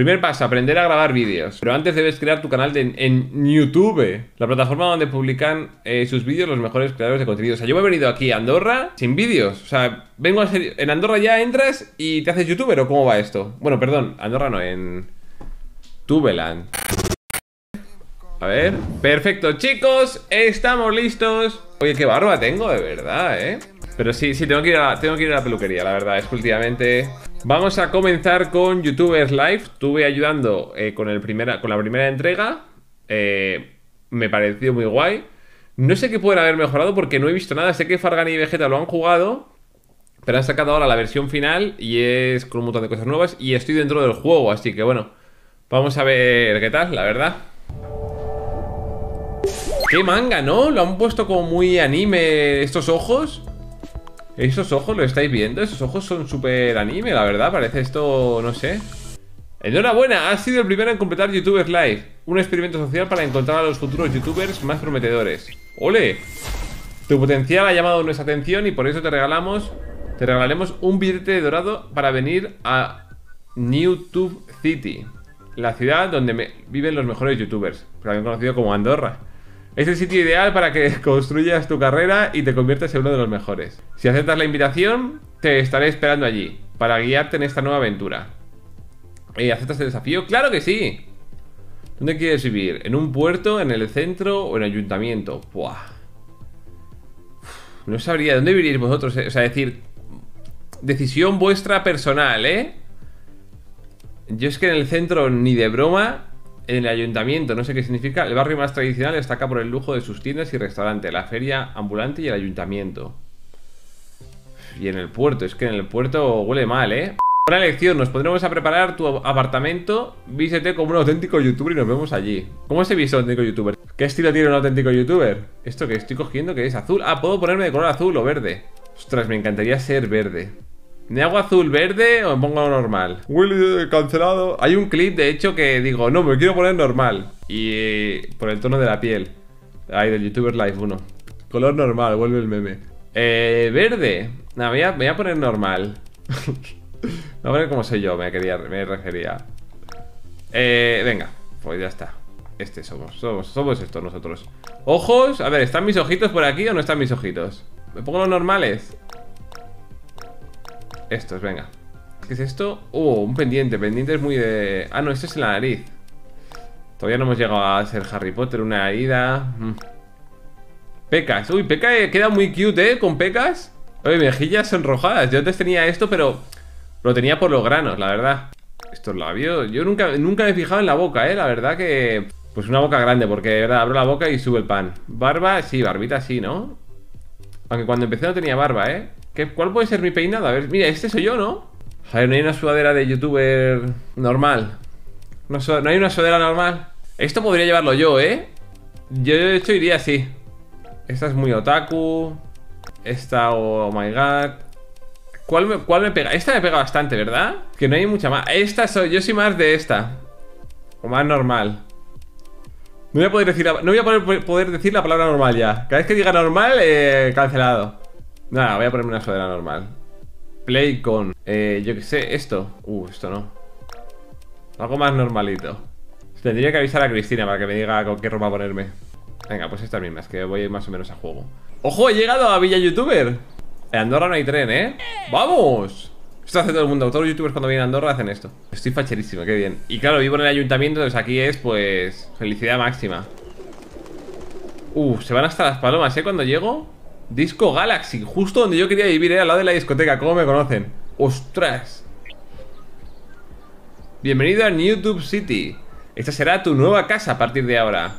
Primer paso, aprender a grabar vídeos. Pero antes debes crear tu canal en YouTube, la plataforma donde publican eh, sus vídeos los mejores creadores de contenido. O sea, yo me he venido aquí a Andorra sin vídeos. O sea, vengo a ser, en Andorra ya entras y te haces youtuber o cómo va esto. Bueno, perdón, Andorra no, en Tubeland. A ver, perfecto, chicos, estamos listos Oye, qué barba tengo, de verdad, ¿eh? Pero sí, sí, tengo que ir a, tengo que ir a la peluquería, la verdad, es que últimamente... Vamos a comenzar con YouTubers Live Estuve ayudando eh, con, el con la primera entrega eh, Me pareció muy guay No sé qué pueden haber mejorado porque no he visto nada Sé que Fargan y Vegeta lo han jugado Pero han sacado ahora la versión final Y es con un montón de cosas nuevas Y estoy dentro del juego, así que bueno Vamos a ver qué tal, la verdad Qué manga, ¿no? Lo han puesto como muy anime estos ojos. ¿Esos ojos, ¿lo estáis viendo? Esos ojos son súper anime, la verdad. Parece esto, no sé. Enhorabuena, has sido el primero en completar YouTubers Live. Un experimento social para encontrar a los futuros YouTubers más prometedores. ¡Ole! Tu potencial ha llamado nuestra atención y por eso te regalamos... Te regalaremos un billete dorado para venir a Newtube City. La ciudad donde viven los mejores YouTubers. También conocido como Andorra. Es el sitio ideal para que construyas tu carrera y te conviertas en uno de los mejores. Si aceptas la invitación, te estaré esperando allí, para guiarte en esta nueva aventura. ¿Y eh, ¿Aceptas el desafío? ¡Claro que sí! ¿Dónde quieres vivir? ¿En un puerto, en el centro o en el ayuntamiento? ¡Buah! no sabría, ¿dónde vivir vosotros? Eh. O sea, decir, decisión vuestra personal, ¿eh? Yo es que en el centro ni de broma en el ayuntamiento, no sé qué significa, el barrio más tradicional destaca por el lujo de sus tiendas y restaurantes la feria ambulante y el ayuntamiento. Y en el puerto, es que en el puerto huele mal, ¿eh? una lección, nos pondremos a preparar tu apartamento, vísete como un auténtico youtuber y nos vemos allí. ¿Cómo se viste un auténtico youtuber? ¿Qué estilo tiene un auténtico youtuber? Esto que estoy cogiendo que es azul. Ah, puedo ponerme de color azul o verde. Ostras, me encantaría ser verde. ¿Me hago azul, verde o me pongo normal? Willy eh, cancelado. Hay un clip, de hecho, que digo, no, me quiero poner normal. Y eh, por el tono de la piel. Ay, del YouTuber Life 1. Color normal, vuelve el meme. Eh, verde. No, voy a, voy a poner normal. no voy a poner como soy yo, me, quería, me refería. Eh, venga, pues ya está. Este somos, somos, somos estos nosotros. Ojos, a ver, ¿están mis ojitos por aquí o no están mis ojitos? ¿Me pongo los normales? estos, venga. ¿Qué es esto? Oh, un pendiente. Pendiente es muy de... Ah, no, esto es en la nariz. Todavía no hemos llegado a ser Harry Potter, una ida mm. Pecas. Uy, Peca eh, queda muy cute, ¿eh? Con pecas. Oye, mejillas sonrojadas. Yo antes tenía esto, pero lo tenía por los granos, la verdad. Estos labios. Yo nunca, nunca me he fijado en la boca, ¿eh? La verdad que... Pues una boca grande, porque de verdad abro la boca y sube el pan. Barba, sí, barbita sí, ¿no? Aunque cuando empecé no tenía barba, ¿eh? ¿Cuál puede ser mi peinado? A ver, mira, este soy yo, ¿no? A ver, no hay una sudadera de youtuber normal. No, hay una sudadera normal. Esto podría llevarlo yo, ¿eh? Yo de hecho iría así. Esta es muy otaku. Esta, oh my god. ¿Cuál me, ¿Cuál me, pega? Esta me pega bastante, ¿verdad? Que no hay mucha más. Esta soy, yo soy más de esta. O más normal. No voy a poder decir la, no voy a poder decir la palabra normal ya. Cada vez que diga normal, eh, cancelado. Nada, voy a ponerme una sudadera normal. Play con... Eh, yo qué sé, esto. Uh, esto no. Algo más normalito. Tendría que avisar a Cristina para que me diga con qué ropa ponerme. Venga, pues estas mismas, que voy más o menos a juego. ¡Ojo, he llegado a Villa Youtuber! En Andorra no hay tren, ¿eh? ¡Vamos! Esto hace todo el mundo. Todos los youtubers cuando vienen a Andorra hacen esto. Estoy facherísimo, qué bien. Y claro, vivo en el ayuntamiento, entonces aquí es, pues... Felicidad máxima. Uh, se van hasta las palomas, ¿eh? Cuando llego... Disco Galaxy, justo donde yo quería vivir, ¿eh? al lado de la discoteca. ¿Cómo me conocen? ¡Ostras! Bienvenido a Newtube City. Esta será tu nueva casa a partir de ahora.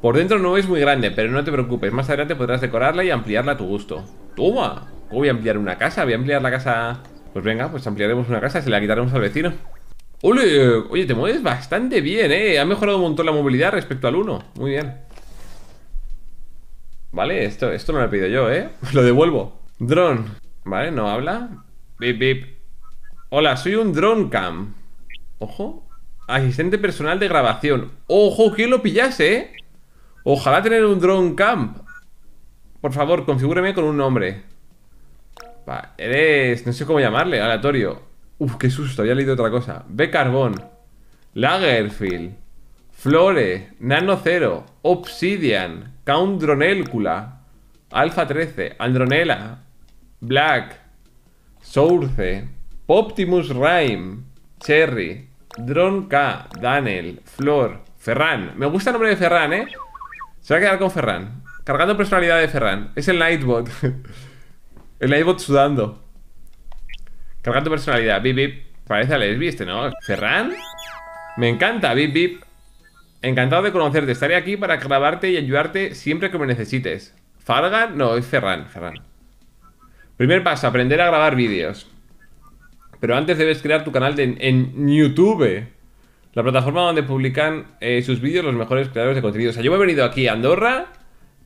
Por dentro no es muy grande, pero no te preocupes. Más adelante podrás decorarla y ampliarla a tu gusto. ¡Toma! ¿Cómo voy a ampliar una casa? Voy a ampliar la casa... Pues venga, pues ampliaremos una casa y se la quitaremos al vecino. ¡Ole! Oye, te mueves bastante bien, ¿eh? Ha mejorado un montón la movilidad respecto al 1. Muy bien. Vale, esto, esto no lo he pedido yo, ¿eh? Lo devuelvo. Drone. Vale, no habla. Bip, bip. Hola, soy un drone cam. Ojo. Asistente personal de grabación. Ojo, ¿quién lo pillase, eh? Ojalá tener un drone cam. Por favor, configúreme con un nombre. Va, eres... No sé cómo llamarle, aleatorio. Uf, qué susto, había leído otra cosa. B. Carbón. Lagerfield. Flore, Nano Cero, Obsidian, Count Dronelcula, Alpha 13, Andronela, Black, Source, Poptimus Rhyme, Cherry, Drone K, Daniel, Flor, Ferran. Me gusta el nombre de Ferran, ¿eh? Se va a quedar con Ferran. Cargando personalidad de Ferran. Es el Nightbot. el Nightbot sudando. Cargando personalidad. Bip, bip. Parece a Lesbi este, ¿no? ¿Ferran? Me encanta. Bip, bip. Encantado de conocerte, estaré aquí para grabarte y ayudarte siempre que me necesites. Fargan, no, es Ferran, Ferran. Primer paso, aprender a grabar vídeos. Pero antes debes crear tu canal en YouTube. La plataforma donde publican eh, sus vídeos los mejores creadores de contenido. O sea, yo me he venido aquí a Andorra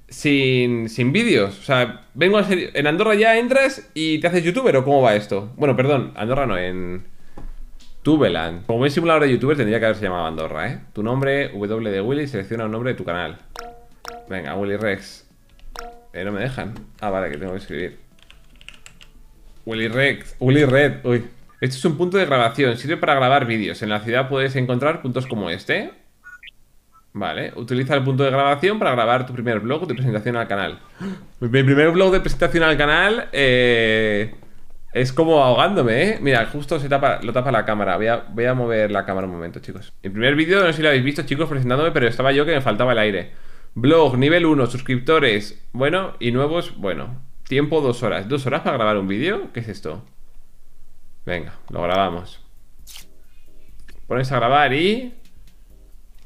sin, sin vídeos. O sea, vengo a ser... En Andorra ya entras y te haces youtuber o cómo va esto. Bueno, perdón, Andorra no, en... Tubeland. Como es simulador de youtuber tendría que haberse llamado Andorra, ¿eh? Tu nombre, W de Willy, selecciona un nombre de tu canal. Venga, Willy Rex. Eh, no me dejan. Ah, vale, que tengo que escribir. Willy Rex. Willy Red. Uy. Este es un punto de grabación. Sirve para grabar vídeos. En la ciudad puedes encontrar puntos como este. Vale. Utiliza el punto de grabación para grabar tu primer blog de presentación al canal. Mi primer blog de presentación al canal. Eh... Es como ahogándome, ¿eh? Mira, justo se tapa, lo tapa la cámara. Voy a, mover la cámara un momento, chicos. El primer vídeo, no sé si lo habéis visto, chicos, presentándome, pero estaba yo que me faltaba el aire. Blog, nivel 1, suscriptores, bueno, y nuevos, bueno. Tiempo, dos horas. ¿Dos horas para grabar un vídeo? ¿Qué es esto? Venga, lo grabamos. Pones a grabar y...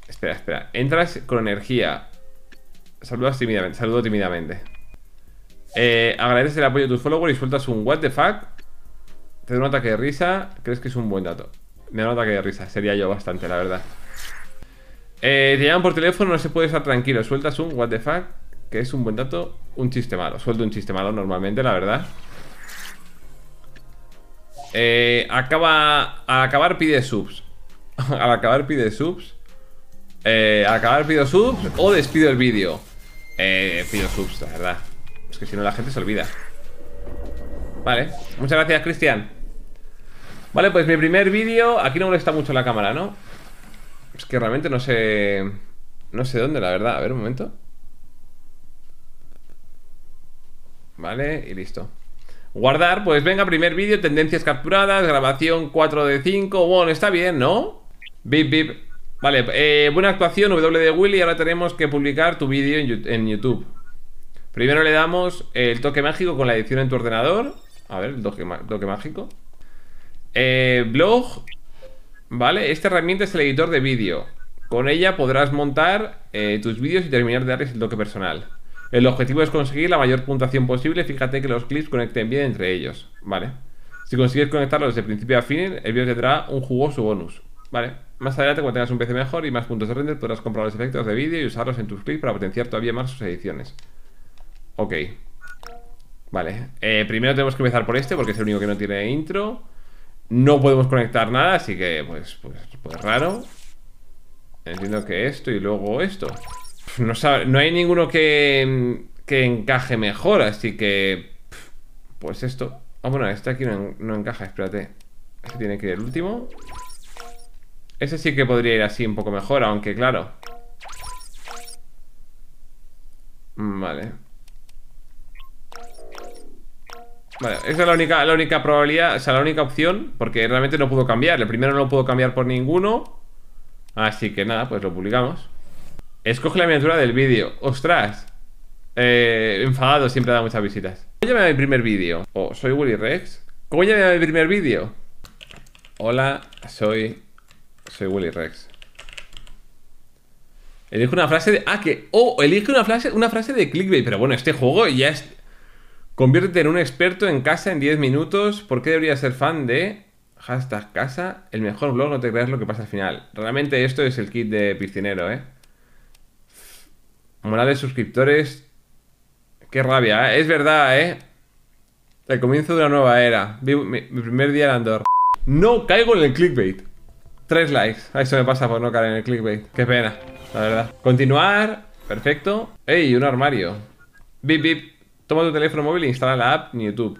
Espera, espera. Entras con energía. Saludas tímidamente, saludo tímidamente. Eh, agradeces el apoyo de tus followers y sueltas un what the fuck te da un ataque de risa. ¿Crees que es un buen dato? Me da un ataque de risa. Sería yo bastante, la verdad. Eh, te llaman por teléfono, no se puede estar tranquilo. Sueltas un what the fuck, que es un buen dato. Un chiste malo. Suelto un chiste malo normalmente, la verdad. Eh, acaba. Al acabar pide subs. al acabar pide subs. Eh, al acabar pido subs o despido el vídeo. Eh, pido subs, la verdad. Es que si no la gente se olvida. Vale. Muchas gracias, Cristian. Vale, pues mi primer vídeo, aquí no molesta mucho la cámara, ¿no? Es que realmente no sé... No sé dónde, la verdad. A ver, un momento. Vale, y listo. Guardar, pues venga, primer vídeo, tendencias capturadas, grabación 4 de 5. Bueno, está bien, ¿no? Bip, bip. Vale, eh, buena actuación, W de Willy. Ahora tenemos que publicar tu vídeo en YouTube. Primero le damos el toque mágico con la edición en tu ordenador. A ver, el toque mágico. Eh, blog, ¿vale? Esta herramienta es el editor de vídeo. Con ella podrás montar eh, tus vídeos y terminar de darles el toque personal. El objetivo es conseguir la mayor puntuación posible. Fíjate que los clips conecten bien entre ellos. Vale. Si consigues conectarlos desde principio a fin, el vídeo dará un jugoso bonus. Vale. Más adelante, cuando tengas un PC mejor y más puntos de render, podrás comprar los efectos de vídeo y usarlos en tus clips para potenciar todavía más sus ediciones. Ok. Vale. Eh, primero tenemos que empezar por este porque es el único que no tiene intro. No podemos conectar nada, así que pues, pues, pues, raro. Entiendo que esto y luego esto. No, no hay ninguno que, encaje mejor, así que... Pues esto. Ah, bueno, este aquí no, no encaja, espérate. Este tiene que ir el último. Ese sí que podría ir así un poco mejor, aunque claro. Vale. Vale, esa es la única, la única probabilidad, o sea, la única opción, porque realmente no puedo cambiar. El primero no lo puedo cambiar por ninguno. Así que nada, pues lo publicamos. Escoge la miniatura del vídeo. ¡Ostras! Eh, enfadado, siempre da muchas visitas. ¿Cómo llamé mi primer vídeo? Oh, soy Willy Rex. ¿Cómo llamé el mi primer vídeo? Hola, soy. Soy Willy Rex. Elige una frase de. Ah, que. Oh, elige una frase, una frase de clickbait. Pero bueno, este juego ya es. Conviértete en un experto en casa en 10 minutos. ¿Por qué deberías ser fan de hashtag casa? El mejor blog, no te creas lo que pasa al final. Realmente esto es el kit de piscinero, ¿eh? Moral de suscriptores. Qué rabia, ¿eh? Es verdad, ¿eh? El comienzo de una nueva era. Mi, primer día en Andorra. No caigo en el clickbait. Tres likes. Ah, eso me pasa por no caer en el clickbait. Qué pena, la verdad. Continuar. Perfecto. ¡Ey! Un armario. Bip, bip. Toma tu teléfono móvil e instala la app en YouTube.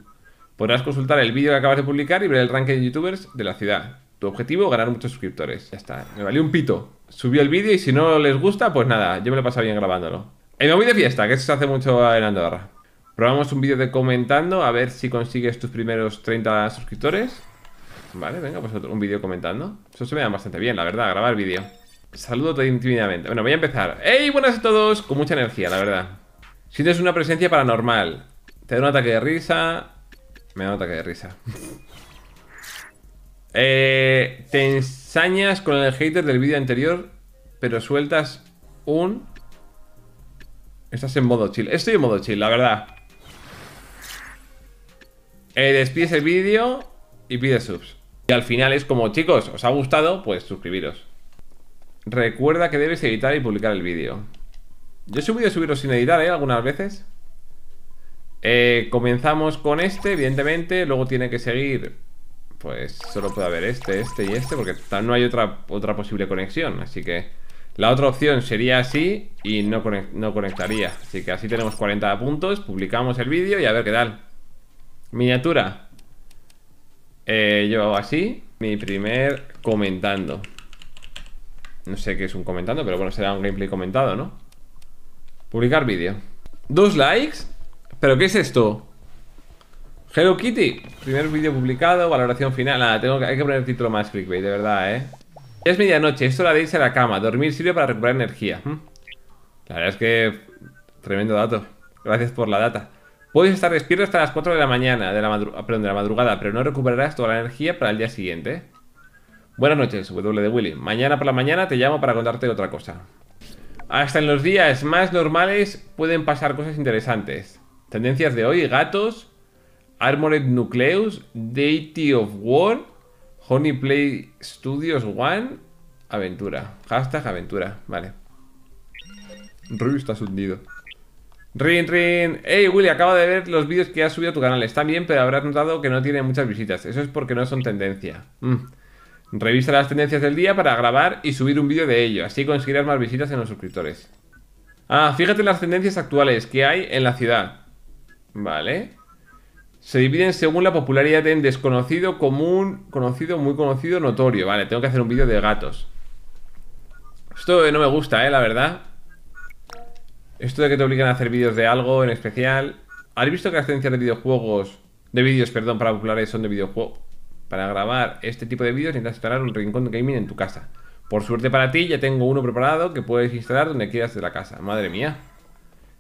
Podrás consultar el vídeo que acabas de publicar y ver el ranking de youtubers de la ciudad. Tu objetivo, ganar muchos suscriptores. Ya está, me valió un pito. Subí el vídeo y si no les gusta, pues nada, yo me lo pasaba bien grabándolo. Y me voy de fiesta, que eso se hace mucho en Andorra. Probamos un vídeo de comentando, a ver si consigues tus primeros 30 suscriptores. Vale, venga, pues otro, un vídeo comentando. Eso se me da bastante bien, la verdad, grabar vídeo. Saludo intimidamente, Bueno, voy a empezar. ¡Hey! Buenas a todos, con mucha energía, la verdad. Sientes una presencia paranormal. Te da un ataque de risa. Me da un ataque de risa. Eh, te ensañas con el hater del vídeo anterior, pero sueltas un... Estás en modo chill. Estoy en modo chill, la verdad. Eh, despides el vídeo y pides subs. Y al final es como, chicos, ¿os ha gustado? Pues suscribiros. Recuerda que debes editar y publicar el vídeo. Yo he subido subiros sin editar, ¿eh? Algunas veces. Eh, comenzamos con este, evidentemente. Luego tiene que seguir. Pues solo puede haber este, este y este. Porque no hay otra, posible conexión. Así que la otra opción sería así. Y no, conectaría. Así que así tenemos 40 puntos. Publicamos el vídeo y a ver qué tal. Miniatura. Eh, yo hago así. Mi primer comentando. No sé qué es un comentando, pero bueno, será un gameplay comentado, ¿no? Publicar vídeo. Dos likes. ¿Pero qué es esto? Hello Kitty. Primer vídeo publicado, valoración final. Nada, tengo que, hay que poner el título más clickbait, de verdad, ¿eh? Ya es medianoche, esto la deis a la cama. Dormir sirve para recuperar energía. La verdad es que... Tremendo dato. Gracias por la data. Puedes estar despierto hasta las 4 de la mañana, de la, ah, perdón, de la madrugada, pero no recuperarás toda la energía para el día siguiente. Buenas noches, W de Willy. Mañana por la mañana te llamo para contarte otra cosa. Hasta en los días más normales pueden pasar cosas interesantes. Tendencias de hoy, gatos, Armored Nucleus, Deity of War, Honey Play Studios One, aventura. Hashtag aventura, vale. Ru está hundido. Rin, rin. Hey, Willy, acaba de ver los vídeos que has subido a tu canal. Están bien, pero habrás notado que no tienen muchas visitas. Eso es porque no son tendencia. Mm. Revisa las tendencias del día para grabar y subir un vídeo de ello, así conseguirás más visitas en los suscriptores. Ah, fíjate en las tendencias actuales que hay en la ciudad. Vale. Se dividen según la popularidad en desconocido, común, conocido, muy conocido, notorio. Vale, tengo que hacer un vídeo de gatos. Esto no me gusta, eh, la verdad. Esto de que te obligan a hacer vídeos de algo en especial. ¿Has visto que las tendencias de videojuegos... De vídeos, perdón, para populares son de videojuegos? Para grabar este tipo de vídeos necesitas instalar un rincón de gaming en tu casa. Por suerte para ti, ya tengo uno preparado que puedes instalar donde quieras de la casa. Madre mía.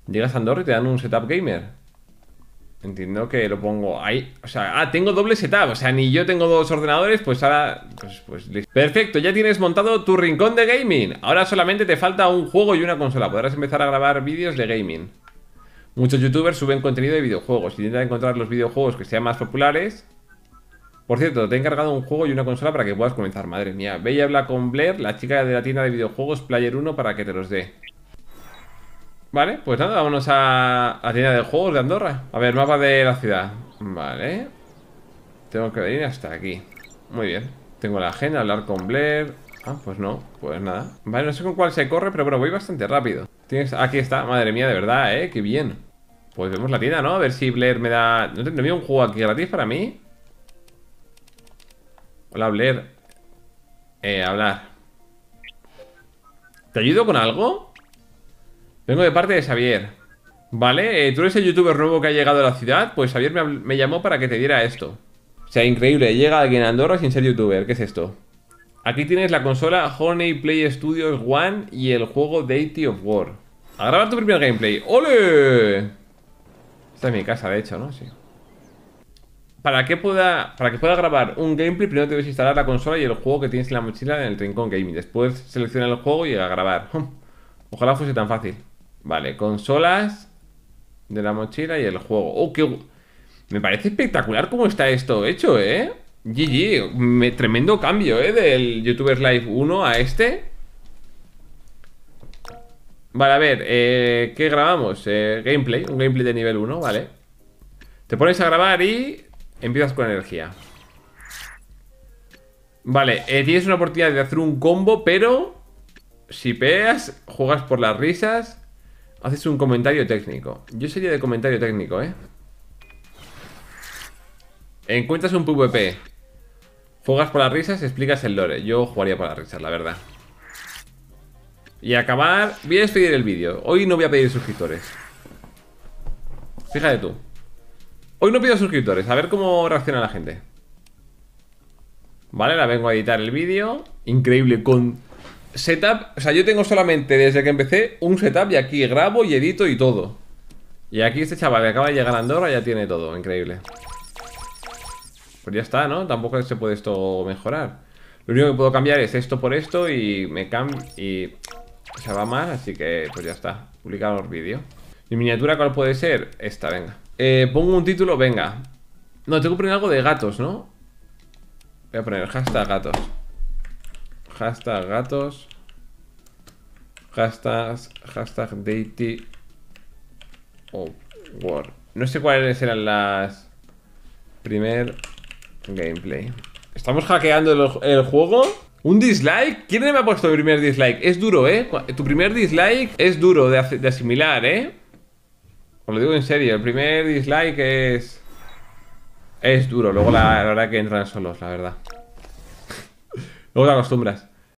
Llegas a Andorra y te dan un setup gamer. Entiendo que lo pongo ahí. O sea, ah, tengo doble setup. O sea, ni yo tengo dos ordenadores, pues ahora. Pues, pues, Perfecto, ya tienes montado tu rincón de gaming. Ahora solamente te falta un juego y una consola. Podrás empezar a grabar vídeos de gaming. Muchos youtubers suben contenido de videojuegos. Intentan encontrar los videojuegos que sean más populares por cierto, te he encargado un juego y una consola para que puedas comenzar, madre mía. Bella habla con Blair, la chica de la tienda de videojuegos Player 1, para que te los dé. Vale, pues nada, vámonos a la tienda de juegos de Andorra. A ver, mapa de la ciudad. Vale. Tengo que venir hasta aquí. Muy bien. Tengo la agenda, hablar con Blair. Ah, pues no, pues nada. Vale, no sé con cuál se corre, pero bueno, voy bastante rápido. ¿Tienes... Aquí está, madre mía, de verdad, eh, qué bien. Pues vemos la tienda, ¿no? A ver si Blair me da... ¿No tendría un juego aquí gratis para mí? Hola, Blair. Eh, hablar. ¿Te ayudo con algo? Vengo de parte de Xavier. Vale, eh, tú eres el youtuber nuevo que ha llegado a la ciudad. Pues Xavier me, llamó para que te diera esto. O sea, increíble, llega alguien a Andorra sin ser youtuber. ¿Qué es esto? Aquí tienes la consola Honey Play Studios One y el juego Deity of War. A grabar tu primer gameplay. ¡Ole! Esta es mi casa, de hecho, ¿no? Sí para que pueda para que pueda grabar un gameplay, primero debes instalar la consola y el juego que tienes en la mochila en el rincón gaming. Después selecciona el juego y a grabar. Ojalá fuese tan fácil. Vale, consolas de la mochila y el juego. Oh, qué me parece espectacular cómo está esto hecho, ¿eh? GG, tremendo cambio, ¿eh? Del YouTubers Live 1 a este. Vale, a ver, eh, ¿qué grabamos? Eh, gameplay, un gameplay de nivel 1, ¿vale? Te pones a grabar y Empiezas con energía. Vale, eh, tienes una oportunidad de hacer un combo, pero si peas, juegas por las risas, haces un comentario técnico. Yo sería de comentario técnico, ¿eh? Encuentras un PvP. Juegas por las risas, explicas el lore. Yo jugaría por las risas, la verdad. Y acabar, voy a despedir el vídeo. Hoy no voy a pedir suscriptores. Fíjate tú. Hoy no pido suscriptores, a ver cómo reacciona la gente. Vale, la vengo a editar el vídeo. Increíble, con setup. O sea, yo tengo solamente desde que empecé un setup y aquí grabo y edito y todo. Y aquí este chaval que acaba de llegar a Andorra ya tiene todo, increíble. Pues ya está, ¿no? Tampoco se puede esto mejorar. Lo único que puedo cambiar es esto por esto y me cambia y se va mal así que pues ya está. Publicar los vídeos. ¿Mi miniatura cuál puede ser? Esta, venga. Eh, pongo un título, venga. No, tengo que poner algo de gatos, ¿no? Voy a poner hashtag gatos. Hashtag gatos. Hashtag, hashtag deity. Oh, war. No sé cuáles eran las... Primer gameplay. ¿Estamos hackeando el, juego? ¿Un dislike? ¿Quién me ha puesto el primer dislike? Es duro, ¿eh? Tu primer dislike es duro de asimilar, ¿eh? Os lo digo en serio, el primer dislike es... Es duro, luego la, la verdad que entran solos, la verdad. luego te acostumbras.